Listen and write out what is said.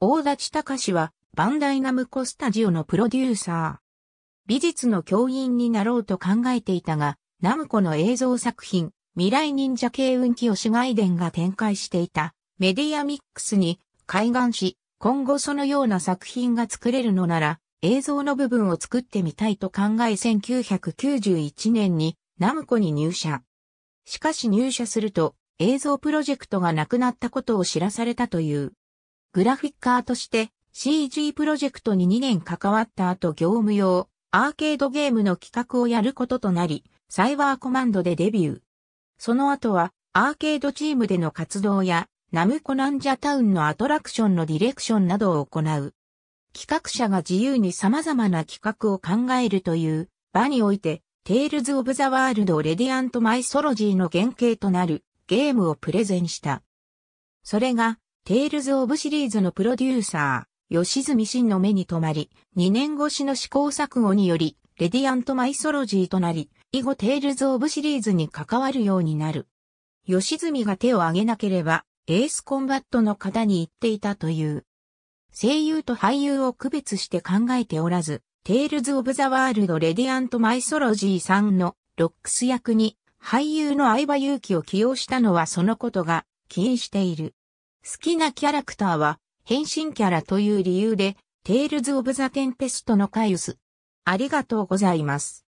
大立隆は、バンダイナムコスタジオのプロデューサー。美術の教員になろうと考えていたが、ナムコの映像作品、未来忍者系運気を主外伝が展開していたメディアミックスに開眼し、今後そのような作品が作れるのなら、映像の部分を作ってみたいと考え1991年にナムコに入社。しかし入社すると映像プロジェクトがなくなったことを知らされたという。グラフィッカーとして CG プロジェクトに2年関わった後業務用アーケードゲームの企画をやることとなり、サイバーコマンドでデビュー。その後はアーケードチームでの活動やナムコナンジャタウンのアトラクションのディレクションなどを行う。企画者が自由に様々な企画を考えるという場において、テイルズ・オブ・ザ・ワールド・レディアント・マイソロジーの原型となるゲームをプレゼンした。それがテイルズ・オブ・シリーズのプロデューサー、吉住真の目に留まり、2年越しの試行錯誤により、レディアント・マイソロジーとなり、以後テイルズ・オブ・シリーズに関わるようになる。吉住が手を挙げなければ、エースコンバットの方に言っていたという。声優と俳優を区別して考えておらず、テイルズ・オブ・ザ・ワールド・レディアント・マイソロジーさんのロックス役に俳優の相葉祐希を起用したのはそのことが起因している。好きなキャラクターは、変身キャラという理由で、テイルズ・オブ・ザ・テンペストのカイウス。ありがとうございます。